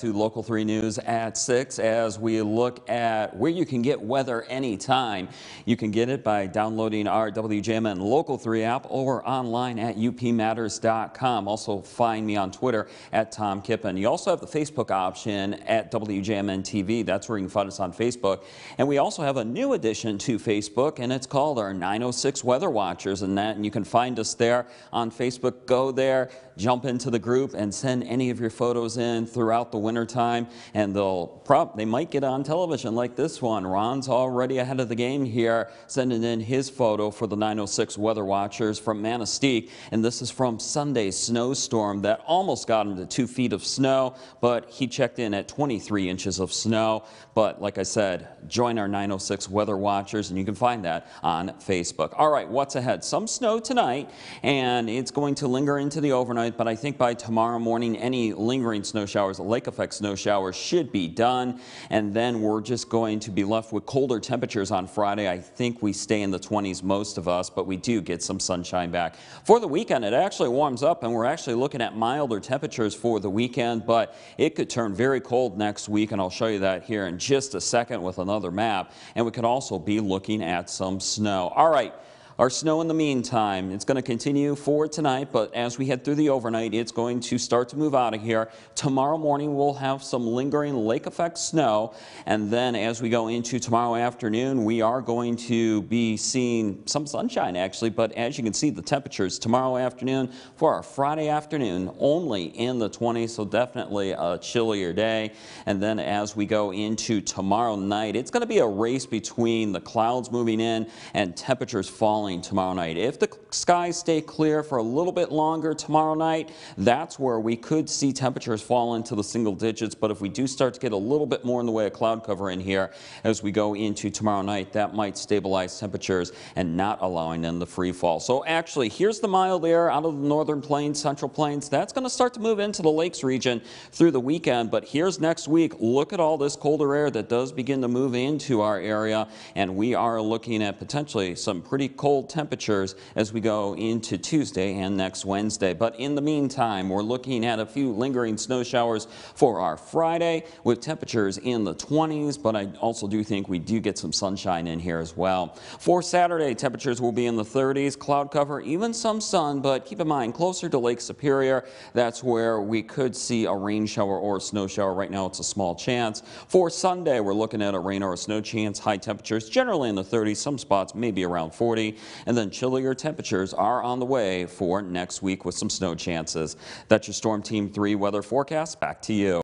to Local 3 News at 6 as we look at where you can get weather anytime. You can get it by downloading our WJMN Local 3 app or online at upmatters.com. Also find me on Twitter at Tom Kippen. You also have the Facebook option at WJMN TV. That's where you can find us on Facebook. And we also have a new addition to Facebook and it's called our 906 Weather Watchers and that and you can find us there on Facebook. Go there, jump into the group and send any of your photos in throughout the winter wintertime, and they'll prop, they might get on television like this one. Ron's already ahead of the game here, sending in his photo for the 906 Weather Watchers from Manistee, and this is from Sunday's snowstorm that almost got him to two feet of snow, but he checked in at 23 inches of snow. But like I said, join our 906 Weather Watchers, and you can find that on Facebook. All right, what's ahead? Some snow tonight, and it's going to linger into the overnight, but I think by tomorrow morning, any lingering snow showers, lake effect snow showers should be done. And then we're just going to be left with colder temperatures on Friday. I think we stay in the 20s, most of us, but we do get some sunshine back. For the weekend, it actually warms up and we're actually looking at milder temperatures for the weekend, but it could turn very cold next week. And I'll show you that here in just a second with another map. And we could also be looking at some snow. All right. Our snow in the meantime, it's going to continue for tonight, but as we head through the overnight, it's going to start to move out of here. Tomorrow morning, we'll have some lingering lake effect snow, and then as we go into tomorrow afternoon, we are going to be seeing some sunshine actually, but as you can see, the temperatures tomorrow afternoon for our Friday afternoon only in the 20s, so definitely a chillier day. And then as we go into tomorrow night, it's going to be a race between the clouds moving in and temperatures falling tomorrow night. If the skies stay clear for a little bit longer tomorrow night, that's where we could see temperatures fall into the single digits. But if we do start to get a little bit more in the way of cloud cover in here as we go into tomorrow night, that might stabilize temperatures and not allowing them the free fall. So actually, here's the mild air out of the northern plains, central plains. That's going to start to move into the lakes region through the weekend. But here's next week. Look at all this colder air that does begin to move into our area. And we are looking at potentially some pretty cold cold temperatures as we go into Tuesday and next Wednesday. But in the meantime, we're looking at a few lingering snow showers for our Friday with temperatures in the 20s, but I also do think we do get some sunshine in here as well. For Saturday, temperatures will be in the 30s, cloud cover, even some sun, but keep in mind, closer to Lake Superior, that's where we could see a rain shower or a snow shower. Right now, it's a small chance. For Sunday, we're looking at a rain or a snow chance, high temperatures generally in the 30s, some spots maybe around 40 and then chillier temperatures are on the way for next week with some snow chances. That's your Storm Team 3 weather forecast. Back to you.